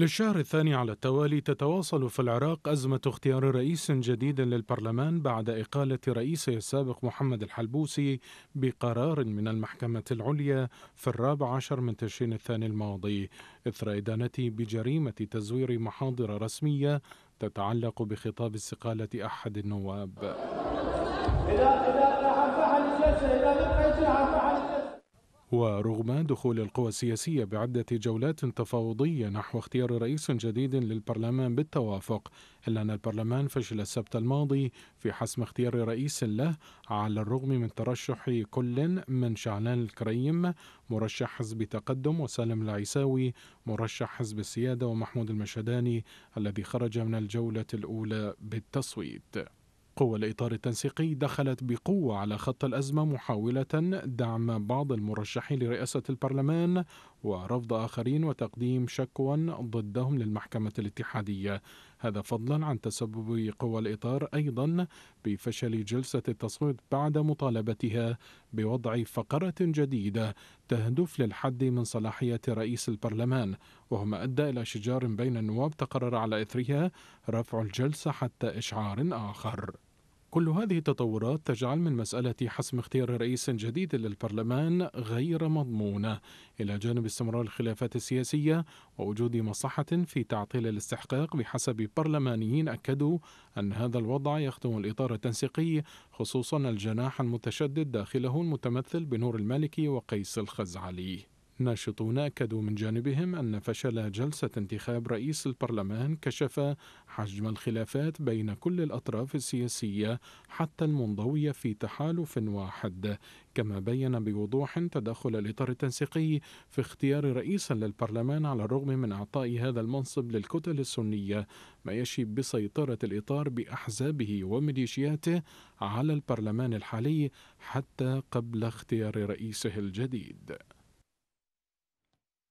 للشهر الثاني على التوالي تتواصل في العراق أزمة اختيار رئيس جديد للبرلمان بعد إقالة رئيسه السابق محمد الحلبوسي بقرار من المحكمة العليا في الرابع عشر من تشرين الثاني الماضي إثر إدانته بجريمة تزوير محاضر رسمية تتعلق بخطاب استقالة أحد النواب ورغم دخول القوى السياسية بعدة جولات تفاوضية نحو اختيار رئيس جديد للبرلمان بالتوافق إلا أن البرلمان فشل السبت الماضي في حسم اختيار رئيس له على الرغم من ترشح كل من شعلان الكريم مرشح حزب تقدم وسالم العيساوي مرشح حزب السيادة ومحمود المشهداني الذي خرج من الجولة الأولى بالتصويت قوى الإطار التنسيقي دخلت بقوة على خط الأزمة محاولة دعم بعض المرشحين لرئاسة البرلمان ورفض آخرين وتقديم شكوى ضدهم للمحكمة الاتحادية هذا فضلا عن تسبب قوى الإطار أيضا بفشل جلسة التصويت بعد مطالبتها بوضع فقرة جديدة تهدف للحد من صلاحية رئيس البرلمان وهما أدى إلى شجار بين النواب تقرر على إثرها رفع الجلسة حتى إشعار آخر كل هذه التطورات تجعل من مسألة حسم اختيار رئيس جديد للبرلمان غير مضمونة إلى جانب استمرار الخلافات السياسية ووجود مصلحة في تعطيل الاستحقاق بحسب برلمانيين أكدوا أن هذا الوضع يخدم الإطار التنسيقي خصوصا الجناح المتشدد داخله المتمثل بنور المالكي وقيس الخزعلي ناشطون أكدوا من جانبهم أن فشل جلسة انتخاب رئيس البرلمان كشف حجم الخلافات بين كل الأطراف السياسية حتى المنضوية في تحالف واحد كما بين بوضوح تدخل الإطار التنسيقي في اختيار رئيسا للبرلمان على الرغم من أعطاء هذا المنصب للكتل السنية ما يشي بسيطرة الإطار بأحزابه وميليشياته على البرلمان الحالي حتى قبل اختيار رئيسه الجديد